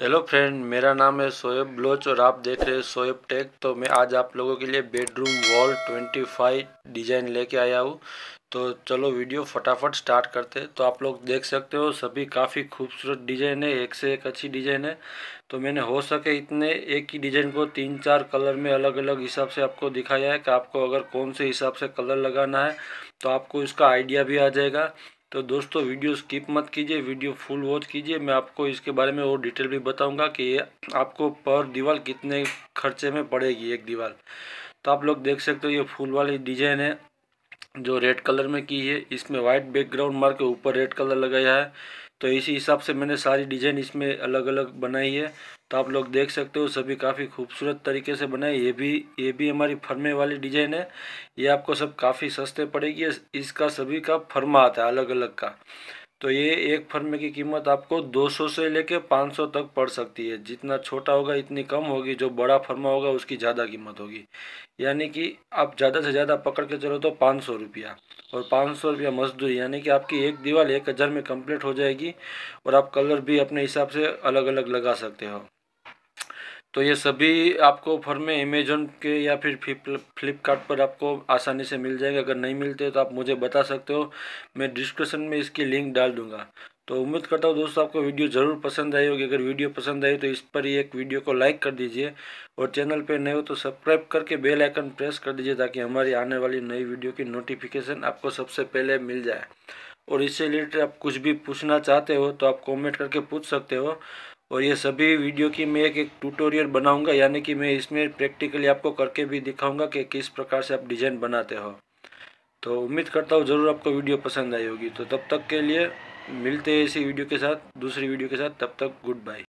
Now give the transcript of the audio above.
hello friend मेरा नाम है शोएब ब्लोच और आप देख रहे हैं शोएब टेक तो मैं आज आप लोगों के लिए बेडरूम वॉल 25 डिज़ाइन लेके आया हूँ तो चलो वीडियो फटाफट स्टार्ट करते हैं तो आप लोग देख सकते हो सभी काफ़ी खूबसूरत डिज़ाइन है एक से एक अच्छी डिज़ाइन है तो मैंने हो सके इतने एक ही डिज़ाइन को तीन चार कलर में अलग अलग हिसाब से आपको दिखाया है कि आपको अगर कौन से हिसाब से कलर लगाना है तो आपको इसका आइडिया भी आ जाएगा तो दोस्तों वीडियो स्किप मत कीजिए वीडियो फुल वॉच कीजिए मैं आपको इसके बारे में और डिटेल भी बताऊंगा कि ये आपको पर दीवार कितने खर्चे में पड़ेगी एक दीवार तो आप लोग देख सकते हो ये फूल वाली डिजाइन है जो रेड कलर में की है इसमें वाइट बैकग्राउंड मार के ऊपर रेड कलर लगाया है तो इसी हिसाब से मैंने सारी डिजाइन इसमें अलग अलग बनाई है तो आप लोग देख सकते हो सभी काफ़ी खूबसूरत तरीके से बनाए ये भी ये भी हमारी फरमे वाली डिजाइन है ये आपको सब काफ़ी सस्ते पड़ेगी इसका सभी का फरमा आता है अलग अलग का तो ये एक फर्म की कीमत आपको 200 से लेके 500 तक पड़ सकती है जितना छोटा होगा इतनी कम होगी जो बड़ा फर्मा होगा उसकी ज़्यादा कीमत होगी यानी कि आप ज़्यादा से ज़्यादा पकड़ के चलो तो पाँच सौ रुपया और पाँच सौ रुपया मजदूरी यानी कि आपकी एक दीवार एक हज़ार में कंप्लीट हो जाएगी और आप कलर भी अपने हिसाब से अलग अलग लगा सकते हो तो ये सभी आपको ऑफर में अमेजोन के या फिर फ्लिपकार्ट पर आपको आसानी से मिल जाएंगे अगर नहीं मिलते तो आप मुझे बता सकते हो मैं डिस्क्रिप्शन में इसकी लिंक डाल दूंगा तो उम्मीद करता हूँ दोस्तों आपको वीडियो ज़रूर पसंद आई होगी अगर वीडियो पसंद आई तो इस पर ही एक वीडियो को लाइक कर दीजिए और चैनल पर नए हो तो सब्सक्राइब करके बेल आइकन प्रेस कर दीजिए ताकि हमारी आने वाली नई वीडियो की नोटिफिकेशन आपको सबसे पहले मिल जाए और इससे रिलेटेड आप कुछ भी पूछना चाहते हो तो आप कॉमेंट करके पूछ सकते हो और ये सभी वीडियो की मैं एक एक ट्यूटोरियल बनाऊंगा यानी कि मैं इसमें प्रैक्टिकली आपको करके भी दिखाऊंगा कि किस प्रकार से आप डिज़ाइन बनाते हो तो उम्मीद करता हूँ ज़रूर आपको वीडियो पसंद आई होगी तो तब तक के लिए मिलते हैं इसी वीडियो के साथ दूसरी वीडियो के साथ तब तक गुड बाय